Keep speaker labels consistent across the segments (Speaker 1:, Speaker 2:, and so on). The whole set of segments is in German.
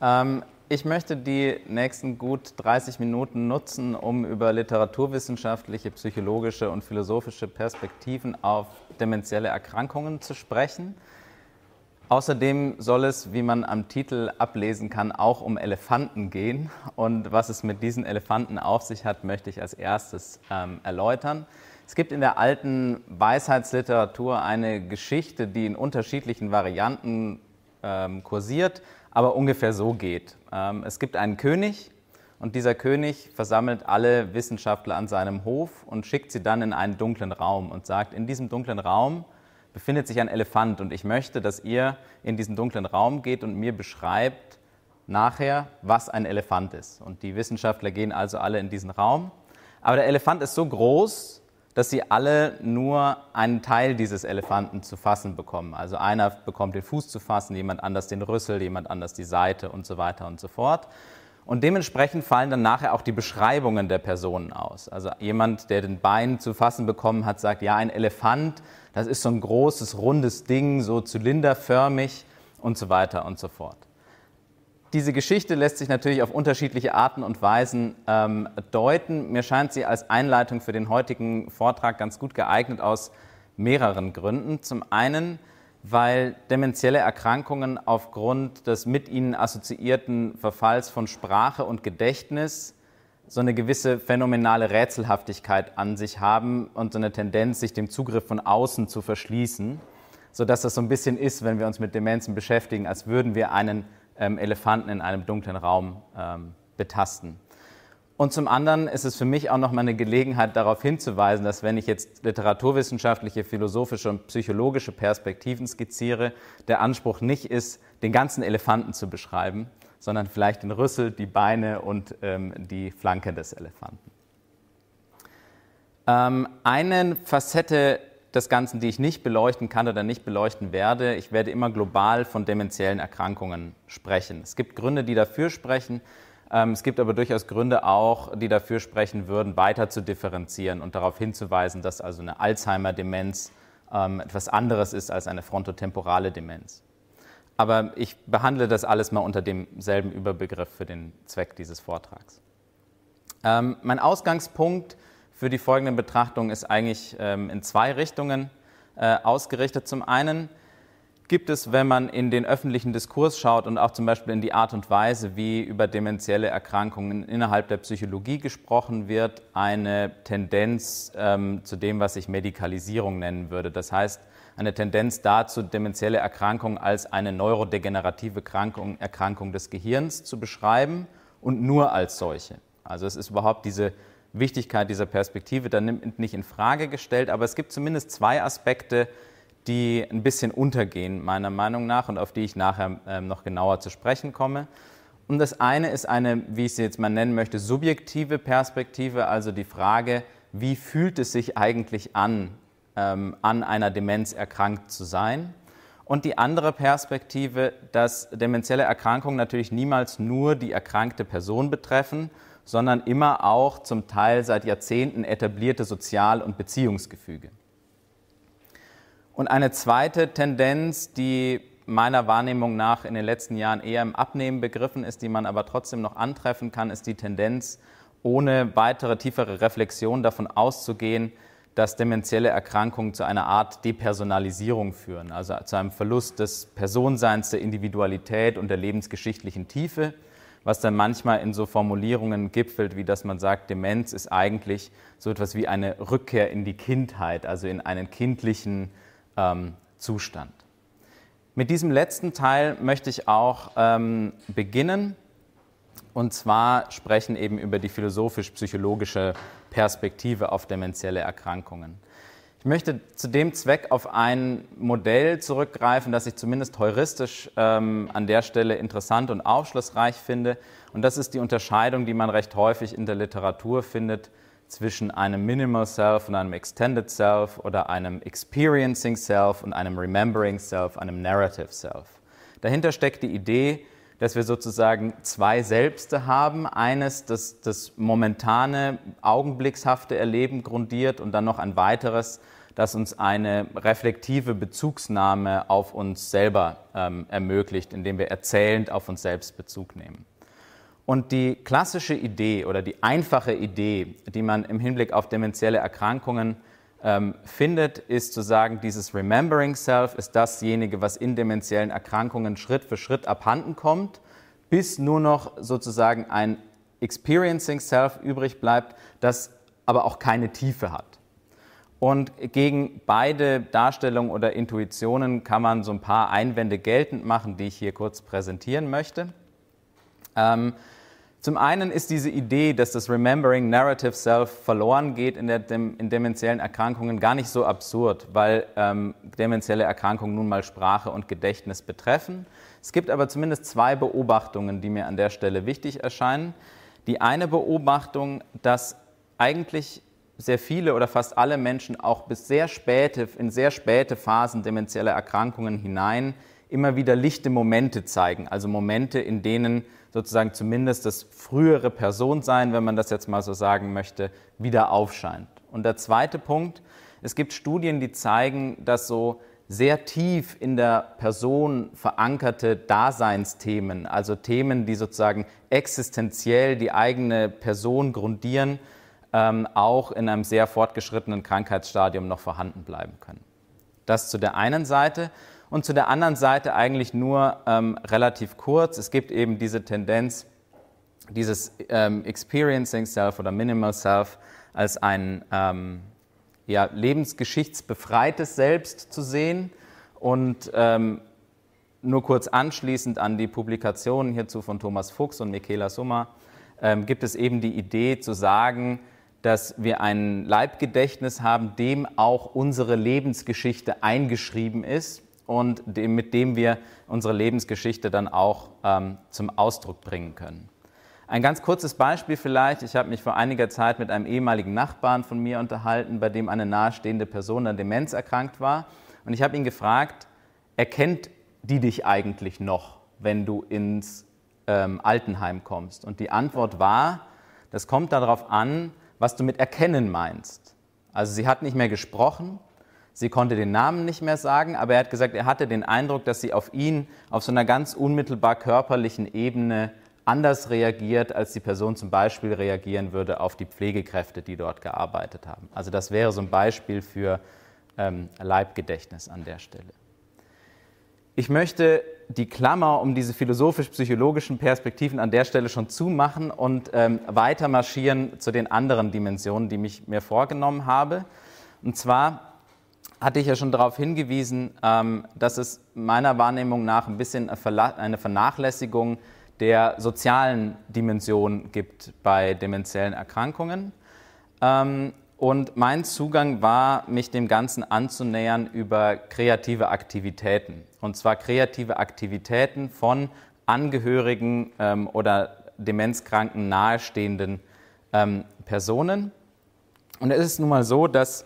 Speaker 1: Ähm, ich möchte die nächsten gut 30 Minuten nutzen, um über literaturwissenschaftliche, psychologische und philosophische Perspektiven auf demenzielle Erkrankungen zu sprechen. Außerdem soll es, wie man am Titel ablesen kann, auch um Elefanten gehen. Und was es mit diesen Elefanten auf sich hat, möchte ich als erstes ähm, erläutern. Es gibt in der alten Weisheitsliteratur eine Geschichte, die in unterschiedlichen Varianten ähm, kursiert aber ungefähr so geht. Ähm, es gibt einen König und dieser König versammelt alle Wissenschaftler an seinem Hof und schickt sie dann in einen dunklen Raum und sagt, in diesem dunklen Raum befindet sich ein Elefant und ich möchte, dass ihr in diesen dunklen Raum geht und mir beschreibt nachher, was ein Elefant ist. Und die Wissenschaftler gehen also alle in diesen Raum. Aber der Elefant ist so groß, dass sie alle nur einen Teil dieses Elefanten zu fassen bekommen. Also einer bekommt den Fuß zu fassen, jemand anders den Rüssel, jemand anders die Seite und so weiter und so fort. Und dementsprechend fallen dann nachher auch die Beschreibungen der Personen aus. Also jemand, der den Bein zu fassen bekommen hat, sagt, ja, ein Elefant, das ist so ein großes, rundes Ding, so zylinderförmig und so weiter und so fort. Diese Geschichte lässt sich natürlich auf unterschiedliche Arten und Weisen ähm, deuten. Mir scheint sie als Einleitung für den heutigen Vortrag ganz gut geeignet aus mehreren Gründen. Zum einen, weil dementielle Erkrankungen aufgrund des mit ihnen assoziierten Verfalls von Sprache und Gedächtnis so eine gewisse phänomenale Rätselhaftigkeit an sich haben und so eine Tendenz, sich dem Zugriff von außen zu verschließen, sodass das so ein bisschen ist, wenn wir uns mit Demenzen beschäftigen, als würden wir einen ähm, Elefanten in einem dunklen Raum ähm, betasten. Und zum anderen ist es für mich auch nochmal eine Gelegenheit, darauf hinzuweisen, dass wenn ich jetzt literaturwissenschaftliche, philosophische und psychologische Perspektiven skizziere, der Anspruch nicht ist, den ganzen Elefanten zu beschreiben, sondern vielleicht den Rüssel, die Beine und ähm, die Flanke des Elefanten. Ähm, eine Facette des Ganzen, die ich nicht beleuchten kann oder nicht beleuchten werde. Ich werde immer global von dementiellen Erkrankungen sprechen. Es gibt Gründe, die dafür sprechen. Ähm, es gibt aber durchaus Gründe auch, die dafür sprechen würden, weiter zu differenzieren und darauf hinzuweisen, dass also eine Alzheimer-Demenz ähm, etwas anderes ist als eine frontotemporale Demenz. Aber ich behandle das alles mal unter demselben Überbegriff für den Zweck dieses Vortrags. Ähm, mein Ausgangspunkt ist, für die folgenden Betrachtungen ist eigentlich ähm, in zwei Richtungen äh, ausgerichtet. Zum einen gibt es, wenn man in den öffentlichen Diskurs schaut und auch zum Beispiel in die Art und Weise, wie über dementielle Erkrankungen innerhalb der Psychologie gesprochen wird, eine Tendenz ähm, zu dem, was ich Medikalisierung nennen würde. Das heißt, eine Tendenz dazu, dementielle Erkrankungen als eine neurodegenerative Krankung, Erkrankung des Gehirns zu beschreiben und nur als solche. Also es ist überhaupt diese Wichtigkeit dieser Perspektive dann nicht in Frage gestellt, aber es gibt zumindest zwei Aspekte, die ein bisschen untergehen, meiner Meinung nach, und auf die ich nachher ähm, noch genauer zu sprechen komme. Und das eine ist eine, wie ich sie jetzt mal nennen möchte, subjektive Perspektive, also die Frage, wie fühlt es sich eigentlich an, ähm, an einer Demenz erkrankt zu sein? Und die andere Perspektive, dass demenzielle Erkrankungen natürlich niemals nur die erkrankte Person betreffen, sondern immer auch zum Teil seit Jahrzehnten etablierte Sozial- und Beziehungsgefüge. Und eine zweite Tendenz, die meiner Wahrnehmung nach in den letzten Jahren eher im Abnehmen begriffen ist, die man aber trotzdem noch antreffen kann, ist die Tendenz, ohne weitere tiefere Reflexion davon auszugehen, dass demenzielle Erkrankungen zu einer Art Depersonalisierung führen, also zu einem Verlust des Personseins, der Individualität und der lebensgeschichtlichen Tiefe was dann manchmal in so Formulierungen gipfelt, wie dass man sagt, Demenz ist eigentlich so etwas wie eine Rückkehr in die Kindheit, also in einen kindlichen ähm, Zustand. Mit diesem letzten Teil möchte ich auch ähm, beginnen. Und zwar sprechen eben über die philosophisch-psychologische Perspektive auf demenzielle Erkrankungen. Ich möchte zu dem Zweck auf ein Modell zurückgreifen, das ich zumindest heuristisch ähm, an der Stelle interessant und aufschlussreich finde. Und das ist die Unterscheidung, die man recht häufig in der Literatur findet zwischen einem Minimal Self und einem Extended Self oder einem Experiencing Self und einem Remembering Self, einem Narrative Self. Dahinter steckt die Idee, dass wir sozusagen zwei Selbste haben. Eines, das das momentane, augenblickshafte Erleben grundiert und dann noch ein weiteres, das uns eine reflektive Bezugsnahme auf uns selber ähm, ermöglicht, indem wir erzählend auf uns selbst Bezug nehmen. Und die klassische Idee oder die einfache Idee, die man im Hinblick auf dementielle Erkrankungen ähm, findet, ist zu sagen, dieses Remembering Self ist dasjenige, was in dementiellen Erkrankungen Schritt für Schritt abhanden kommt, bis nur noch sozusagen ein Experiencing Self übrig bleibt, das aber auch keine Tiefe hat. Und gegen beide Darstellungen oder Intuitionen kann man so ein paar Einwände geltend machen, die ich hier kurz präsentieren möchte. Ähm, zum einen ist diese Idee, dass das Remembering Narrative Self verloren geht in, der, in dementiellen Erkrankungen gar nicht so absurd, weil ähm, dementielle Erkrankungen nun mal Sprache und Gedächtnis betreffen. Es gibt aber zumindest zwei Beobachtungen, die mir an der Stelle wichtig erscheinen. Die eine Beobachtung, dass eigentlich sehr viele oder fast alle Menschen auch bis sehr späte, in sehr späte Phasen demenzieller Erkrankungen hinein immer wieder lichte Momente zeigen. Also Momente, in denen sozusagen zumindest das frühere Personsein, wenn man das jetzt mal so sagen möchte, wieder aufscheint. Und der zweite Punkt, es gibt Studien, die zeigen, dass so sehr tief in der Person verankerte Daseinsthemen, also Themen, die sozusagen existenziell die eigene Person grundieren, ähm, auch in einem sehr fortgeschrittenen Krankheitsstadium noch vorhanden bleiben können. Das zu der einen Seite und zu der anderen Seite eigentlich nur ähm, relativ kurz. Es gibt eben diese Tendenz, dieses ähm, Experiencing Self oder Minimal Self als ein ähm, ja, lebensgeschichtsbefreites Selbst zu sehen. Und ähm, nur kurz anschließend an die Publikationen hierzu von Thomas Fuchs und Michaela Summer ähm, gibt es eben die Idee zu sagen, dass wir ein Leibgedächtnis haben, dem auch unsere Lebensgeschichte eingeschrieben ist und dem, mit dem wir unsere Lebensgeschichte dann auch ähm, zum Ausdruck bringen können. Ein ganz kurzes Beispiel vielleicht. Ich habe mich vor einiger Zeit mit einem ehemaligen Nachbarn von mir unterhalten, bei dem eine nahestehende Person an Demenz erkrankt war. Und ich habe ihn gefragt, erkennt die dich eigentlich noch, wenn du ins ähm, Altenheim kommst? Und die Antwort war, das kommt darauf an, was du mit erkennen meinst. Also sie hat nicht mehr gesprochen, Sie konnte den Namen nicht mehr sagen, aber er hat gesagt, er hatte den Eindruck, dass sie auf ihn auf so einer ganz unmittelbar körperlichen Ebene anders reagiert, als die Person zum Beispiel reagieren würde auf die Pflegekräfte, die dort gearbeitet haben. Also das wäre so ein Beispiel für ähm, Leibgedächtnis an der Stelle. Ich möchte die Klammer um diese philosophisch-psychologischen Perspektiven an der Stelle schon zumachen und ähm, weiter marschieren zu den anderen Dimensionen, die ich mir vorgenommen habe. Und zwar hatte ich ja schon darauf hingewiesen, ähm, dass es meiner Wahrnehmung nach ein bisschen eine Vernachlässigung der sozialen Dimension gibt bei demenziellen Erkrankungen. Ähm, und mein Zugang war, mich dem Ganzen anzunähern über kreative Aktivitäten. Und zwar kreative Aktivitäten von Angehörigen ähm, oder demenzkranken nahestehenden Personen. Und es ist nun mal so, dass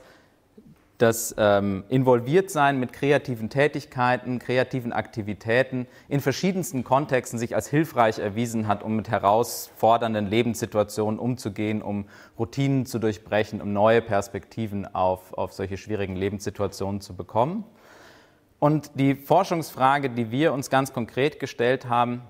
Speaker 1: das ähm, Involviertsein mit kreativen Tätigkeiten, kreativen Aktivitäten in verschiedensten Kontexten sich als hilfreich erwiesen hat, um mit herausfordernden Lebenssituationen umzugehen, um Routinen zu durchbrechen, um neue Perspektiven auf, auf solche schwierigen Lebenssituationen zu bekommen. Und die Forschungsfrage, die wir uns ganz konkret gestellt haben,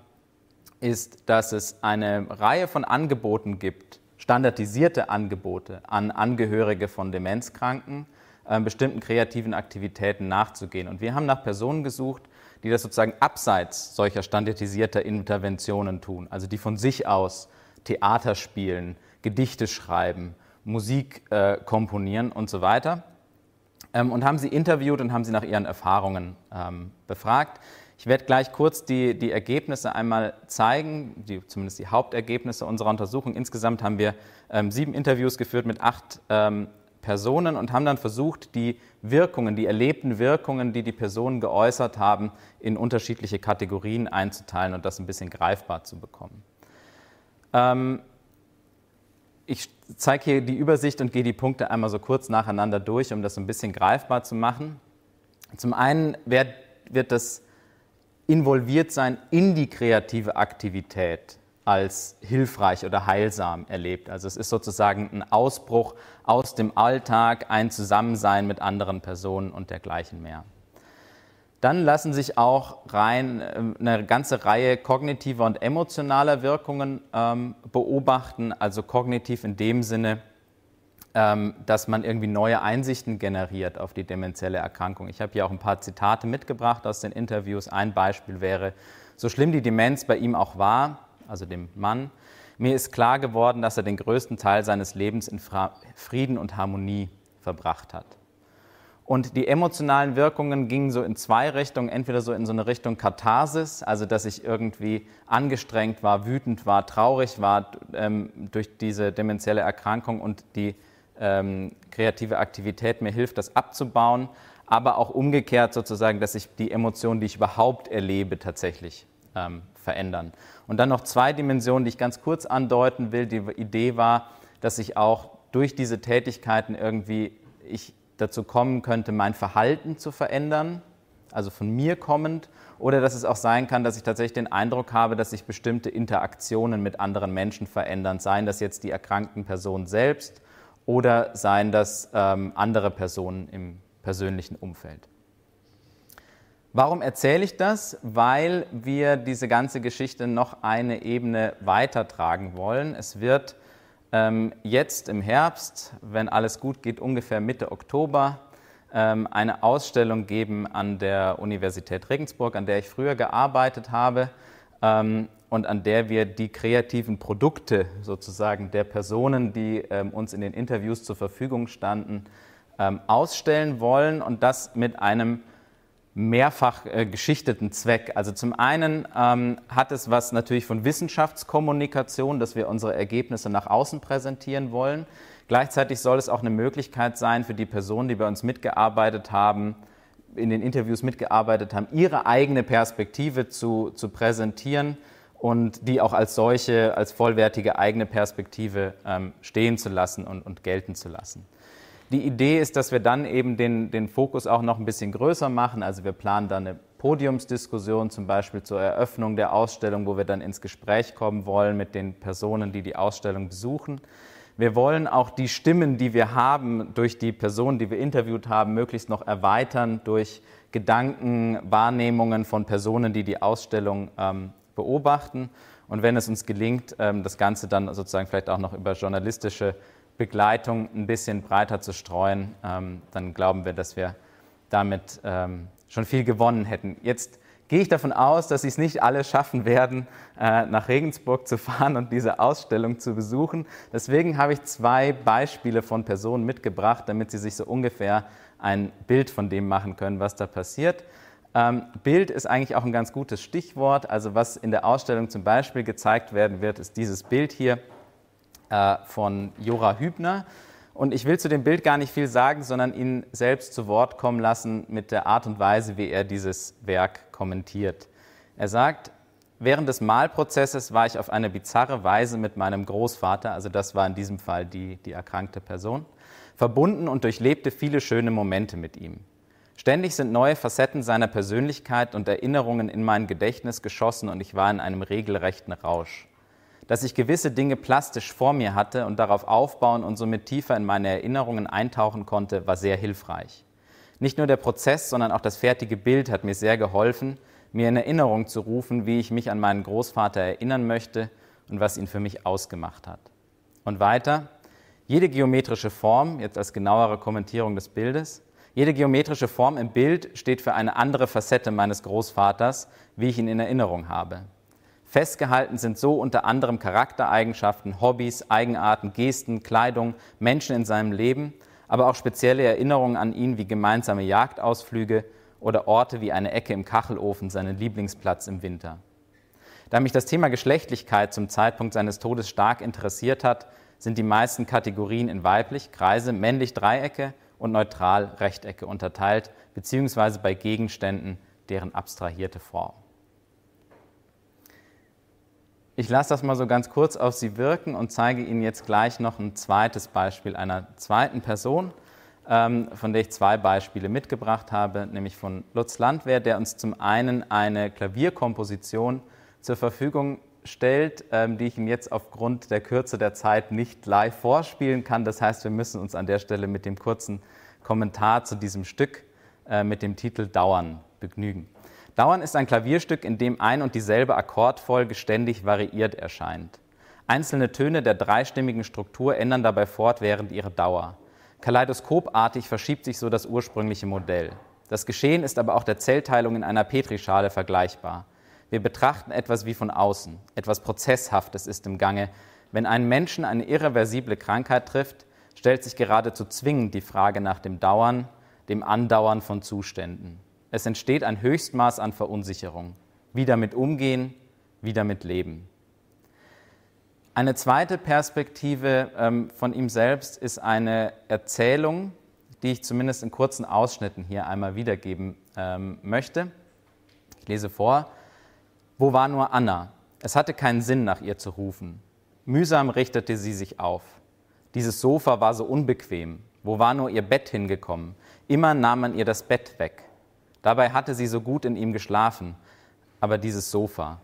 Speaker 1: ist, dass es eine Reihe von Angeboten gibt, standardisierte Angebote an Angehörige von Demenzkranken, äh, bestimmten kreativen Aktivitäten nachzugehen. Und wir haben nach Personen gesucht, die das sozusagen abseits solcher standardisierter Interventionen tun, also die von sich aus Theater spielen, Gedichte schreiben, Musik äh, komponieren und so weiter. Ähm, und haben sie interviewt und haben sie nach ihren Erfahrungen ähm, befragt. Ich werde gleich kurz die, die Ergebnisse einmal zeigen, die, zumindest die Hauptergebnisse unserer Untersuchung. Insgesamt haben wir ähm, sieben Interviews geführt mit acht ähm, Personen und haben dann versucht, die Wirkungen, die erlebten Wirkungen, die die Personen geäußert haben, in unterschiedliche Kategorien einzuteilen und das ein bisschen greifbar zu bekommen. Ähm, ich zeige hier die Übersicht und gehe die Punkte einmal so kurz nacheinander durch, um das ein bisschen greifbar zu machen. Zum einen wird, wird das sein in die kreative Aktivität als hilfreich oder heilsam erlebt. Also es ist sozusagen ein Ausbruch aus dem Alltag, ein Zusammensein mit anderen Personen und dergleichen mehr. Dann lassen sich auch rein äh, eine ganze Reihe kognitiver und emotionaler Wirkungen ähm, beobachten. Also kognitiv in dem Sinne, ähm, dass man irgendwie neue Einsichten generiert auf die dementielle Erkrankung. Ich habe hier auch ein paar Zitate mitgebracht aus den Interviews. Ein Beispiel wäre, so schlimm die Demenz bei ihm auch war, also dem Mann, mir ist klar geworden, dass er den größten Teil seines Lebens in Frieden und Harmonie verbracht hat. Und die emotionalen Wirkungen gingen so in zwei Richtungen, entweder so in so eine Richtung Katharsis, also dass ich irgendwie angestrengt war, wütend war, traurig war ähm, durch diese demenzielle Erkrankung und die ähm, kreative Aktivität mir hilft, das abzubauen, aber auch umgekehrt sozusagen, dass ich die Emotionen, die ich überhaupt erlebe, tatsächlich ähm, verändern. Und dann noch zwei Dimensionen, die ich ganz kurz andeuten will. Die Idee war, dass ich auch durch diese Tätigkeiten irgendwie ich dazu kommen könnte, mein Verhalten zu verändern, also von mir kommend, oder dass es auch sein kann, dass ich tatsächlich den Eindruck habe, dass sich bestimmte Interaktionen mit anderen Menschen verändern, seien das jetzt die erkrankten Personen selbst oder seien das ähm, andere Personen im persönlichen Umfeld. Warum erzähle ich das? Weil wir diese ganze Geschichte noch eine Ebene weitertragen wollen. Es wird ähm, jetzt im Herbst, wenn alles gut geht, ungefähr Mitte Oktober, ähm, eine Ausstellung geben an der Universität Regensburg, an der ich früher gearbeitet habe ähm, und an der wir die kreativen Produkte sozusagen der Personen, die ähm, uns in den Interviews zur Verfügung standen, ähm, ausstellen wollen und das mit einem mehrfach äh, geschichteten Zweck. Also zum einen ähm, hat es was natürlich von Wissenschaftskommunikation, dass wir unsere Ergebnisse nach außen präsentieren wollen. Gleichzeitig soll es auch eine Möglichkeit sein für die Personen, die bei uns mitgearbeitet haben, in den Interviews mitgearbeitet haben, ihre eigene Perspektive zu, zu präsentieren und die auch als solche, als vollwertige eigene Perspektive ähm, stehen zu lassen und, und gelten zu lassen. Die Idee ist, dass wir dann eben den, den Fokus auch noch ein bisschen größer machen. Also wir planen dann eine Podiumsdiskussion zum Beispiel zur Eröffnung der Ausstellung, wo wir dann ins Gespräch kommen wollen mit den Personen, die die Ausstellung besuchen. Wir wollen auch die Stimmen, die wir haben, durch die Personen, die wir interviewt haben, möglichst noch erweitern durch Gedanken, Wahrnehmungen von Personen, die die Ausstellung ähm, beobachten. Und wenn es uns gelingt, ähm, das Ganze dann sozusagen vielleicht auch noch über journalistische Begleitung ein bisschen breiter zu streuen, ähm, dann glauben wir, dass wir damit ähm, schon viel gewonnen hätten. Jetzt gehe ich davon aus, dass Sie es nicht alle schaffen werden, äh, nach Regensburg zu fahren und diese Ausstellung zu besuchen. Deswegen habe ich zwei Beispiele von Personen mitgebracht, damit Sie sich so ungefähr ein Bild von dem machen können, was da passiert. Ähm, Bild ist eigentlich auch ein ganz gutes Stichwort. Also was in der Ausstellung zum Beispiel gezeigt werden wird, ist dieses Bild hier äh, von Jora Hübner. Und ich will zu dem Bild gar nicht viel sagen, sondern ihn selbst zu Wort kommen lassen mit der Art und Weise, wie er dieses Werk kommentiert. Er sagt, während des Malprozesses war ich auf eine bizarre Weise mit meinem Großvater, also das war in diesem Fall die, die erkrankte Person, verbunden und durchlebte viele schöne Momente mit ihm. Ständig sind neue Facetten seiner Persönlichkeit und Erinnerungen in mein Gedächtnis geschossen und ich war in einem regelrechten Rausch dass ich gewisse Dinge plastisch vor mir hatte und darauf aufbauen und somit tiefer in meine Erinnerungen eintauchen konnte, war sehr hilfreich. Nicht nur der Prozess, sondern auch das fertige Bild hat mir sehr geholfen, mir in Erinnerung zu rufen, wie ich mich an meinen Großvater erinnern möchte und was ihn für mich ausgemacht hat. Und weiter, jede geometrische Form, jetzt als genauere Kommentierung des Bildes, jede geometrische Form im Bild steht für eine andere Facette meines Großvaters, wie ich ihn in Erinnerung habe. Festgehalten sind so unter anderem Charaktereigenschaften, Hobbys, Eigenarten, Gesten, Kleidung, Menschen in seinem Leben, aber auch spezielle Erinnerungen an ihn wie gemeinsame Jagdausflüge oder Orte wie eine Ecke im Kachelofen, seinen Lieblingsplatz im Winter. Da mich das Thema Geschlechtlichkeit zum Zeitpunkt seines Todes stark interessiert hat, sind die meisten Kategorien in weiblich, Kreise, männlich Dreiecke und neutral Rechtecke unterteilt, beziehungsweise bei Gegenständen deren abstrahierte Form. Ich lasse das mal so ganz kurz auf Sie wirken und zeige Ihnen jetzt gleich noch ein zweites Beispiel einer zweiten Person, ähm, von der ich zwei Beispiele mitgebracht habe, nämlich von Lutz Landwehr, der uns zum einen eine Klavierkomposition zur Verfügung stellt, ähm, die ich Ihnen jetzt aufgrund der Kürze der Zeit nicht live vorspielen kann. Das heißt, wir müssen uns an der Stelle mit dem kurzen Kommentar zu diesem Stück äh, mit dem Titel Dauern begnügen. Dauern ist ein Klavierstück, in dem ein und dieselbe Akkordfolge ständig variiert erscheint. Einzelne Töne der dreistimmigen Struktur ändern dabei fortwährend ihre Dauer. Kaleidoskopartig verschiebt sich so das ursprüngliche Modell. Das Geschehen ist aber auch der Zellteilung in einer Petrischale vergleichbar. Wir betrachten etwas wie von außen, etwas Prozesshaftes ist im Gange. Wenn einen Menschen eine irreversible Krankheit trifft, stellt sich geradezu zwingend die Frage nach dem Dauern, dem Andauern von Zuständen. Es entsteht ein Höchstmaß an Verunsicherung. Wie damit umgehen, wie damit leben. Eine zweite Perspektive ähm, von ihm selbst ist eine Erzählung, die ich zumindest in kurzen Ausschnitten hier einmal wiedergeben ähm, möchte. Ich lese vor. Wo war nur Anna? Es hatte keinen Sinn, nach ihr zu rufen. Mühsam richtete sie sich auf. Dieses Sofa war so unbequem. Wo war nur ihr Bett hingekommen? Immer nahm man ihr das Bett weg. Dabei hatte sie so gut in ihm geschlafen, aber dieses Sofa.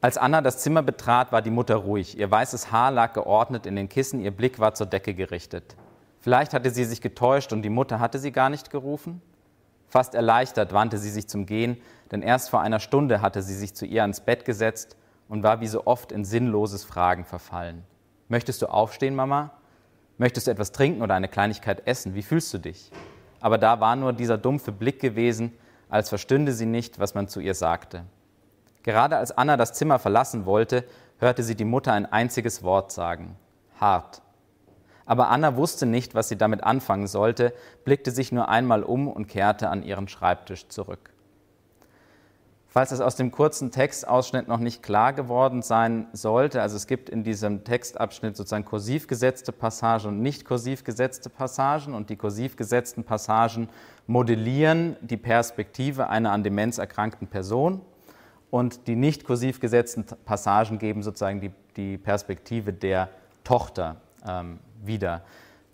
Speaker 1: Als Anna das Zimmer betrat, war die Mutter ruhig. Ihr weißes Haar lag geordnet in den Kissen, ihr Blick war zur Decke gerichtet. Vielleicht hatte sie sich getäuscht und die Mutter hatte sie gar nicht gerufen? Fast erleichtert wandte sie sich zum Gehen, denn erst vor einer Stunde hatte sie sich zu ihr ans Bett gesetzt und war wie so oft in sinnloses Fragen verfallen. Möchtest du aufstehen, Mama? Möchtest du etwas trinken oder eine Kleinigkeit essen? Wie fühlst du dich? aber da war nur dieser dumpfe Blick gewesen, als verstünde sie nicht, was man zu ihr sagte. Gerade als Anna das Zimmer verlassen wollte, hörte sie die Mutter ein einziges Wort sagen. Hart. Aber Anna wusste nicht, was sie damit anfangen sollte, blickte sich nur einmal um und kehrte an ihren Schreibtisch zurück. Falls es aus dem kurzen Textausschnitt noch nicht klar geworden sein sollte, also es gibt in diesem Textabschnitt sozusagen kursiv gesetzte Passagen und nicht kursiv gesetzte Passagen und die kursiv gesetzten Passagen modellieren die Perspektive einer an Demenz erkrankten Person und die nicht kursiv gesetzten Passagen geben sozusagen die, die Perspektive der Tochter ähm, wieder.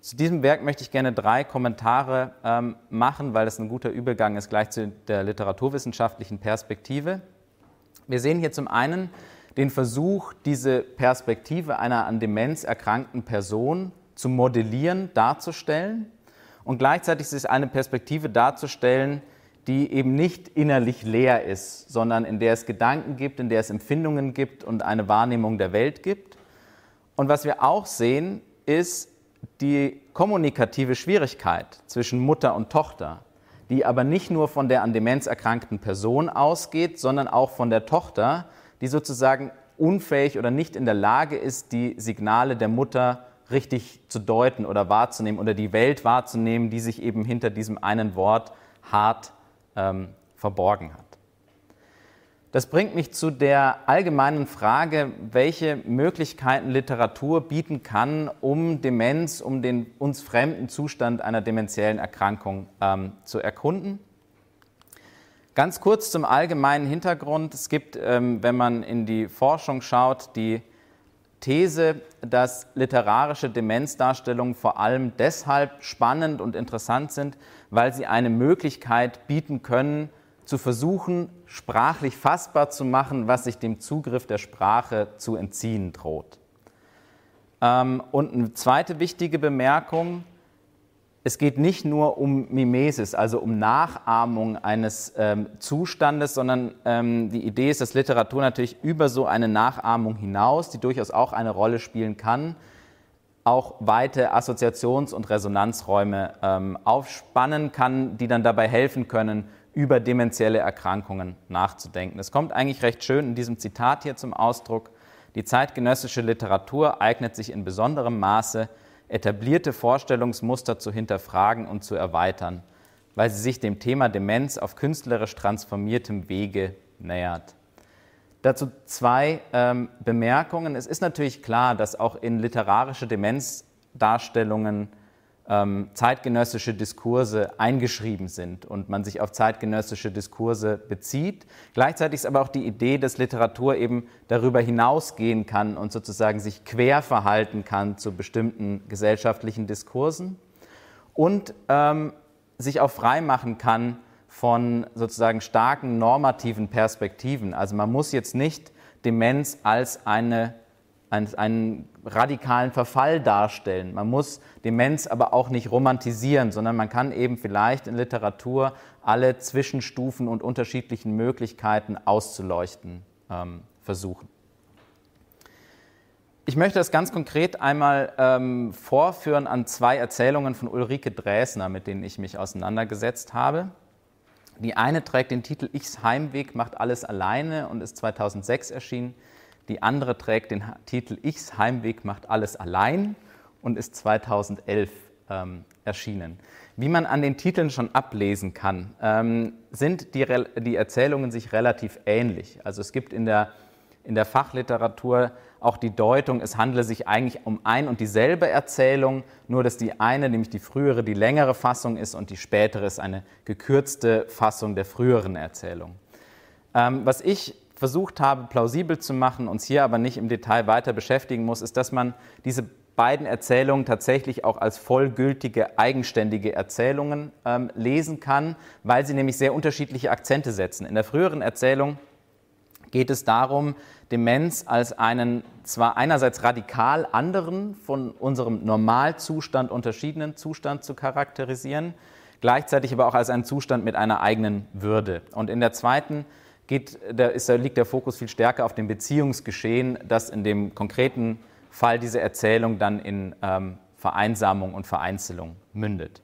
Speaker 1: Zu diesem Werk möchte ich gerne drei Kommentare ähm, machen, weil es ein guter Übergang ist, gleich zu der literaturwissenschaftlichen Perspektive. Wir sehen hier zum einen den Versuch, diese Perspektive einer an Demenz erkrankten Person zu modellieren, darzustellen und gleichzeitig ist es eine Perspektive darzustellen, die eben nicht innerlich leer ist, sondern in der es Gedanken gibt, in der es Empfindungen gibt und eine Wahrnehmung der Welt gibt. Und was wir auch sehen, ist, die kommunikative Schwierigkeit zwischen Mutter und Tochter, die aber nicht nur von der an Demenz erkrankten Person ausgeht, sondern auch von der Tochter, die sozusagen unfähig oder nicht in der Lage ist, die Signale der Mutter richtig zu deuten oder wahrzunehmen oder die Welt wahrzunehmen, die sich eben hinter diesem einen Wort hart ähm, verborgen hat. Das bringt mich zu der allgemeinen Frage, welche Möglichkeiten Literatur bieten kann, um Demenz, um den uns fremden Zustand einer demenziellen Erkrankung ähm, zu erkunden. Ganz kurz zum allgemeinen Hintergrund. Es gibt, ähm, wenn man in die Forschung schaut, die These, dass literarische Demenzdarstellungen vor allem deshalb spannend und interessant sind, weil sie eine Möglichkeit bieten können, zu versuchen, sprachlich fassbar zu machen, was sich dem Zugriff der Sprache zu entziehen droht. Ähm, und eine zweite wichtige Bemerkung, es geht nicht nur um Mimesis, also um Nachahmung eines ähm, Zustandes, sondern ähm, die Idee ist, dass Literatur natürlich über so eine Nachahmung hinaus, die durchaus auch eine Rolle spielen kann, auch weite Assoziations- und Resonanzräume ähm, aufspannen kann, die dann dabei helfen können, über demenzielle Erkrankungen nachzudenken. Es kommt eigentlich recht schön in diesem Zitat hier zum Ausdruck. Die zeitgenössische Literatur eignet sich in besonderem Maße, etablierte Vorstellungsmuster zu hinterfragen und zu erweitern, weil sie sich dem Thema Demenz auf künstlerisch transformiertem Wege nähert. Dazu zwei ähm, Bemerkungen. Es ist natürlich klar, dass auch in literarische Demenzdarstellungen ähm, zeitgenössische Diskurse eingeschrieben sind und man sich auf zeitgenössische Diskurse bezieht. Gleichzeitig ist aber auch die Idee, dass Literatur eben darüber hinausgehen kann und sozusagen sich quer verhalten kann zu bestimmten gesellschaftlichen Diskursen und ähm, sich auch frei machen kann von sozusagen starken normativen Perspektiven. Also man muss jetzt nicht Demenz als eine, als einen radikalen Verfall darstellen. Man muss Demenz aber auch nicht romantisieren, sondern man kann eben vielleicht in Literatur alle Zwischenstufen und unterschiedlichen Möglichkeiten auszuleuchten ähm, versuchen. Ich möchte das ganz konkret einmal ähm, vorführen an zwei Erzählungen von Ulrike Dresner, mit denen ich mich auseinandergesetzt habe. Die eine trägt den Titel Ichs Heimweg macht alles alleine und ist 2006 erschienen. Die andere trägt den Titel Ichs Heimweg macht alles allein und ist 2011 ähm, erschienen. Wie man an den Titeln schon ablesen kann, ähm, sind die, die, Erzählungen sich relativ ähnlich. Also es gibt in der, in der Fachliteratur auch die Deutung, es handle sich eigentlich um ein und dieselbe Erzählung, nur dass die eine, nämlich die frühere, die längere Fassung ist und die spätere ist eine gekürzte Fassung der früheren Erzählung. Ähm, was ich versucht habe, plausibel zu machen, uns hier aber nicht im Detail weiter beschäftigen muss, ist, dass man diese beiden Erzählungen tatsächlich auch als vollgültige, eigenständige Erzählungen ähm, lesen kann, weil sie nämlich sehr unterschiedliche Akzente setzen. In der früheren Erzählung geht es darum, Demenz als einen zwar einerseits radikal anderen, von unserem Normalzustand unterschiedenen Zustand zu charakterisieren, gleichzeitig aber auch als einen Zustand mit einer eigenen Würde. Und in der zweiten Erzählung geht, da, ist, da liegt der Fokus viel stärker auf dem Beziehungsgeschehen, das in dem konkreten Fall diese Erzählung dann in ähm, Vereinsamung und Vereinzelung mündet.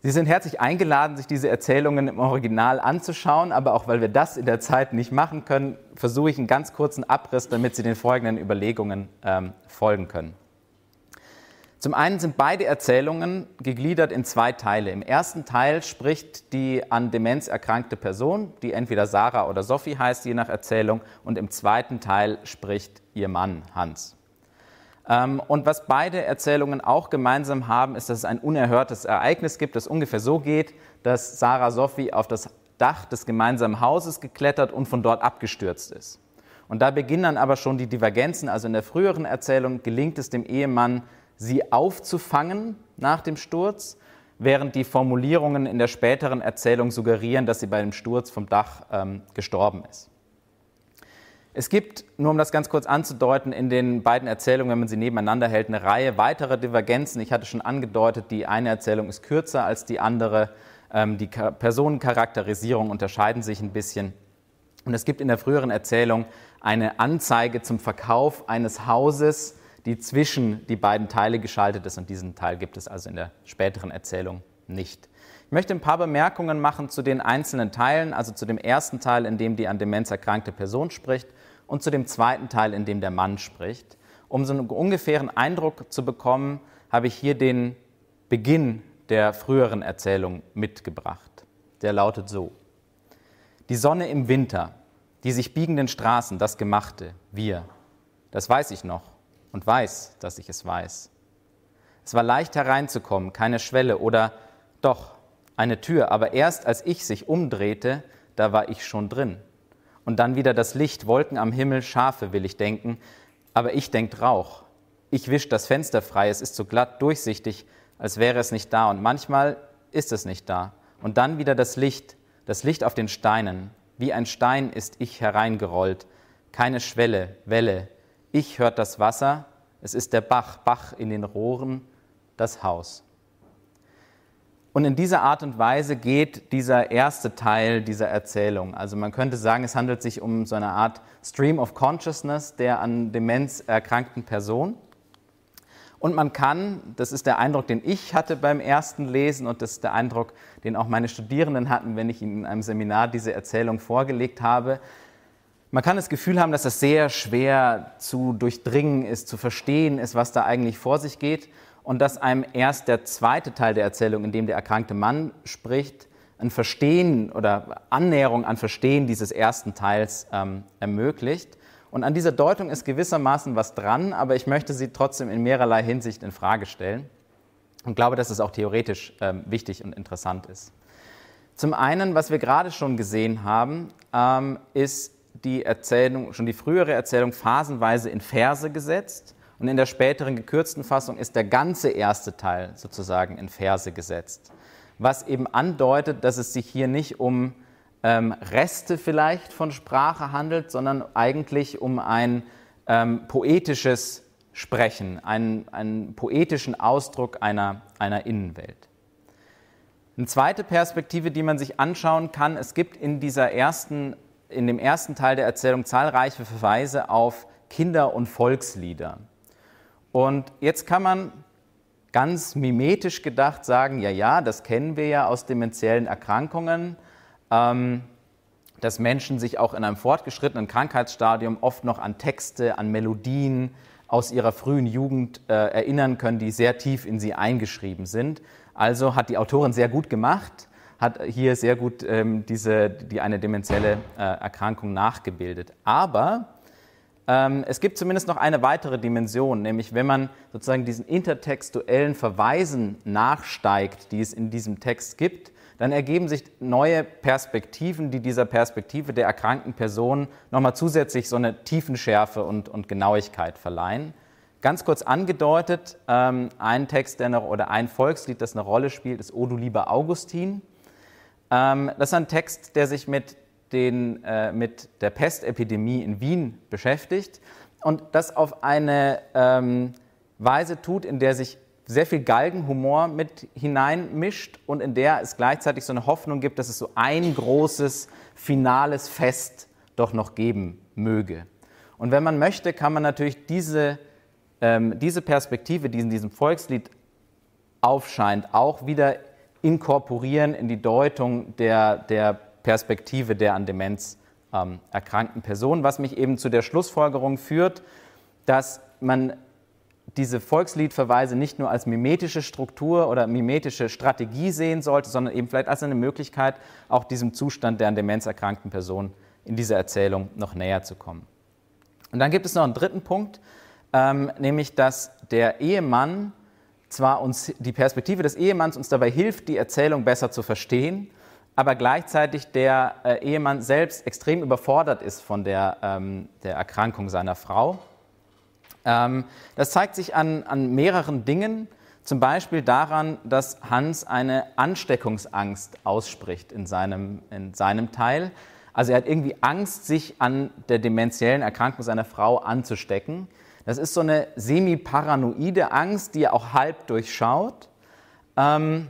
Speaker 1: Sie sind herzlich eingeladen, sich diese Erzählungen im Original anzuschauen, aber auch weil wir das in der Zeit nicht machen können, versuche ich einen ganz kurzen Abriss, damit Sie den folgenden Überlegungen ähm, folgen können. Zum einen sind beide Erzählungen gegliedert in zwei Teile. Im ersten Teil spricht die an Demenz erkrankte Person, die entweder Sarah oder Sophie heißt, je nach Erzählung, und im zweiten Teil spricht ihr Mann Hans. Ähm, und was beide Erzählungen auch gemeinsam haben, ist, dass es ein unerhörtes Ereignis gibt, das ungefähr so geht, dass Sarah Sophie auf das Dach des gemeinsamen Hauses geklettert und von dort abgestürzt ist. Und da beginnen dann aber schon die Divergenzen. Also in der früheren Erzählung gelingt es dem Ehemann, sie aufzufangen nach dem Sturz, während die Formulierungen in der späteren Erzählung suggerieren, dass sie bei dem Sturz vom Dach ähm, gestorben ist. Es gibt, nur um das ganz kurz anzudeuten, in den beiden Erzählungen, wenn man sie nebeneinander hält, eine Reihe weiterer Divergenzen. Ich hatte schon angedeutet, die eine Erzählung ist kürzer als die andere. Ähm, die Personencharakterisierungen unterscheiden sich ein bisschen. Und es gibt in der früheren Erzählung eine Anzeige zum Verkauf eines Hauses, die zwischen die beiden Teile geschaltet ist. Und diesen Teil gibt es also in der späteren Erzählung nicht. Ich möchte ein paar Bemerkungen machen zu den einzelnen Teilen, also zu dem ersten Teil, in dem die an Demenz erkrankte Person spricht und zu dem zweiten Teil, in dem der Mann spricht. Um so einen ungefähren Eindruck zu bekommen, habe ich hier den Beginn der früheren Erzählung mitgebracht. Der lautet so. Die Sonne im Winter, die sich biegenden Straßen, das Gemachte, wir. Das weiß ich noch und weiß, dass ich es weiß. Es war leicht hereinzukommen, keine Schwelle oder doch eine Tür, aber erst als ich sich umdrehte, da war ich schon drin. Und dann wieder das Licht, Wolken am Himmel, Schafe will ich denken, aber ich denkt Rauch. Ich wisch das Fenster frei, es ist so glatt, durchsichtig, als wäre es nicht da und manchmal ist es nicht da. Und dann wieder das Licht, das Licht auf den Steinen. Wie ein Stein ist ich hereingerollt, keine Schwelle, Welle, ich hört das Wasser, es ist der Bach, Bach in den Rohren, das Haus. Und in dieser Art und Weise geht dieser erste Teil dieser Erzählung. Also man könnte sagen, es handelt sich um so eine Art Stream of Consciousness der an Demenz erkrankten Person. Und man kann, das ist der Eindruck, den ich hatte beim ersten Lesen und das ist der Eindruck, den auch meine Studierenden hatten, wenn ich ihnen in einem Seminar diese Erzählung vorgelegt habe, man kann das Gefühl haben, dass das sehr schwer zu durchdringen ist, zu verstehen ist, was da eigentlich vor sich geht und dass einem erst der zweite Teil der Erzählung, in dem der erkrankte Mann spricht, ein Verstehen oder Annäherung an Verstehen dieses ersten Teils ähm, ermöglicht. Und an dieser Deutung ist gewissermaßen was dran, aber ich möchte sie trotzdem in mehrerlei Hinsicht in Frage stellen und glaube, dass es auch theoretisch ähm, wichtig und interessant ist. Zum einen, was wir gerade schon gesehen haben, ähm, ist die Erzählung, schon die frühere Erzählung phasenweise in Verse gesetzt und in der späteren gekürzten Fassung ist der ganze erste Teil sozusagen in Verse gesetzt, was eben andeutet, dass es sich hier nicht um ähm, Reste vielleicht von Sprache handelt, sondern eigentlich um ein ähm, poetisches Sprechen, einen, einen poetischen Ausdruck einer, einer Innenwelt. Eine zweite Perspektive, die man sich anschauen kann, es gibt in dieser ersten in dem ersten Teil der Erzählung zahlreiche Verweise auf Kinder- und Volkslieder. Und jetzt kann man ganz mimetisch gedacht sagen, ja, ja, das kennen wir ja aus dementiellen Erkrankungen, ähm, dass Menschen sich auch in einem fortgeschrittenen Krankheitsstadium oft noch an Texte, an Melodien aus ihrer frühen Jugend äh, erinnern können, die sehr tief in sie eingeschrieben sind. Also hat die Autorin sehr gut gemacht, hat hier sehr gut ähm, diese, die eine demenzielle äh, Erkrankung nachgebildet. Aber ähm, es gibt zumindest noch eine weitere Dimension, nämlich wenn man sozusagen diesen intertextuellen Verweisen nachsteigt, die es in diesem Text gibt, dann ergeben sich neue Perspektiven, die dieser Perspektive der erkrankten Person nochmal zusätzlich so eine Tiefenschärfe und, und Genauigkeit verleihen. Ganz kurz angedeutet, ähm, ein Text der eine, oder ein Volkslied, das eine Rolle spielt, ist O du lieber Augustin. Ähm, das ist ein Text, der sich mit, den, äh, mit der Pestepidemie in Wien beschäftigt und das auf eine ähm, Weise tut, in der sich sehr viel Galgenhumor mit hineinmischt und in der es gleichzeitig so eine Hoffnung gibt, dass es so ein großes finales Fest doch noch geben möge. Und wenn man möchte, kann man natürlich diese, ähm, diese Perspektive, die in diesem Volkslied aufscheint, auch wieder inkorporieren in die Deutung der, der Perspektive der an Demenz ähm, erkrankten Person, was mich eben zu der Schlussfolgerung führt, dass man diese Volksliedverweise nicht nur als mimetische Struktur oder mimetische Strategie sehen sollte, sondern eben vielleicht als eine Möglichkeit, auch diesem Zustand der an Demenz erkrankten Person in dieser Erzählung noch näher zu kommen. Und dann gibt es noch einen dritten Punkt, ähm, nämlich dass der Ehemann zwar uns die Perspektive des Ehemanns uns dabei hilft, die Erzählung besser zu verstehen, aber gleichzeitig der äh, Ehemann selbst extrem überfordert ist von der, ähm, der Erkrankung seiner Frau. Ähm, das zeigt sich an, an mehreren Dingen, zum Beispiel daran, dass Hans eine Ansteckungsangst ausspricht in seinem, in seinem Teil. Also er hat irgendwie Angst, sich an der demenziellen Erkrankung seiner Frau anzustecken. Das ist so eine semi-paranoide Angst, die auch halb durchschaut. Ähm,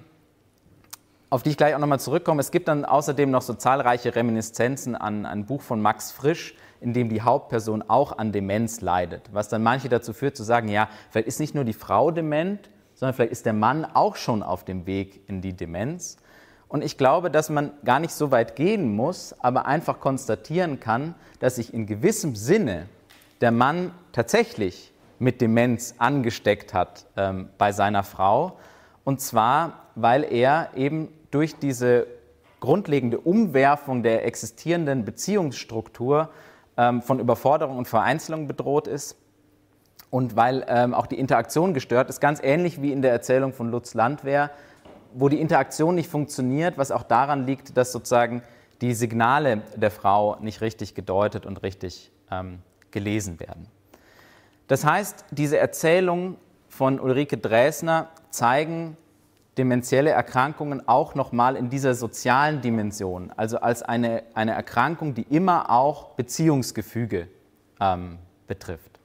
Speaker 1: auf die ich gleich auch nochmal zurückkomme. Es gibt dann außerdem noch so zahlreiche Reminiszenzen an ein Buch von Max Frisch, in dem die Hauptperson auch an Demenz leidet, was dann manche dazu führt zu sagen, ja, vielleicht ist nicht nur die Frau dement, sondern vielleicht ist der Mann auch schon auf dem Weg in die Demenz. Und ich glaube, dass man gar nicht so weit gehen muss, aber einfach konstatieren kann, dass sich in gewissem Sinne der Mann tatsächlich mit Demenz angesteckt hat ähm, bei seiner Frau. Und zwar, weil er eben durch diese grundlegende Umwerfung der existierenden Beziehungsstruktur ähm, von Überforderung und Vereinzelung bedroht ist und weil ähm, auch die Interaktion gestört ist, ganz ähnlich wie in der Erzählung von Lutz Landwehr, wo die Interaktion nicht funktioniert, was auch daran liegt, dass sozusagen die Signale der Frau nicht richtig gedeutet und richtig ähm, gelesen werden. Das heißt, diese Erzählungen von Ulrike Dresner zeigen dementielle Erkrankungen auch nochmal in dieser sozialen Dimension, also als eine, eine Erkrankung, die immer auch Beziehungsgefüge ähm, betrifft.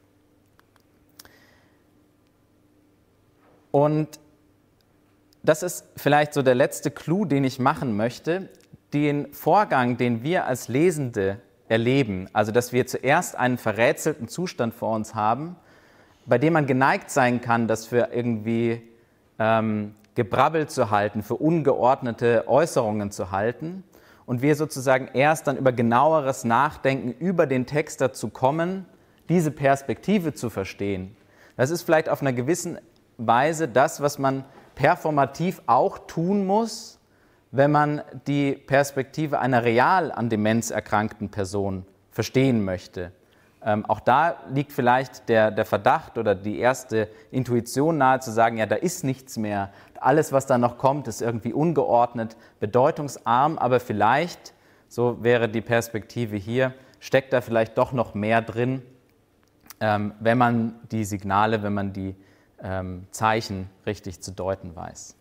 Speaker 1: Und das ist vielleicht so der letzte Clou, den ich machen möchte. Den Vorgang, den wir als Lesende erleben. Also dass wir zuerst einen verrätselten Zustand vor uns haben, bei dem man geneigt sein kann, das für irgendwie ähm, gebrabbelt zu halten, für ungeordnete Äußerungen zu halten. Und wir sozusagen erst dann über genaueres Nachdenken über den Text dazu kommen, diese Perspektive zu verstehen. Das ist vielleicht auf einer gewissen Weise das, was man performativ auch tun muss, wenn man die Perspektive einer real an Demenz erkrankten Person verstehen möchte. Ähm, auch da liegt vielleicht der, der Verdacht oder die erste Intuition nahe zu sagen, ja, da ist nichts mehr. Alles, was da noch kommt, ist irgendwie ungeordnet, bedeutungsarm, aber vielleicht, so wäre die Perspektive hier, steckt da vielleicht doch noch mehr drin, ähm, wenn man die Signale, wenn man die ähm, Zeichen richtig zu deuten weiß.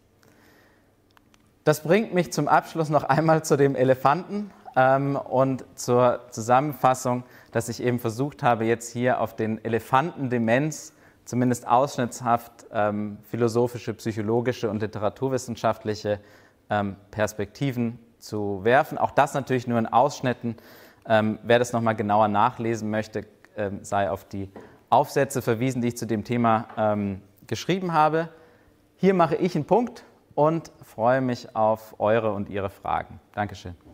Speaker 1: Das bringt mich zum Abschluss noch einmal zu dem Elefanten ähm, und zur Zusammenfassung, dass ich eben versucht habe, jetzt hier auf den Elefanten Demenz zumindest ausschnittshaft ähm, philosophische, psychologische und literaturwissenschaftliche ähm, Perspektiven zu werfen. Auch das natürlich nur in Ausschnitten. Ähm, wer das nochmal genauer nachlesen möchte, ähm, sei auf die Aufsätze verwiesen, die ich zu dem Thema ähm, geschrieben habe. Hier mache ich einen Punkt und freue mich auf eure und ihre Fragen. Dankeschön.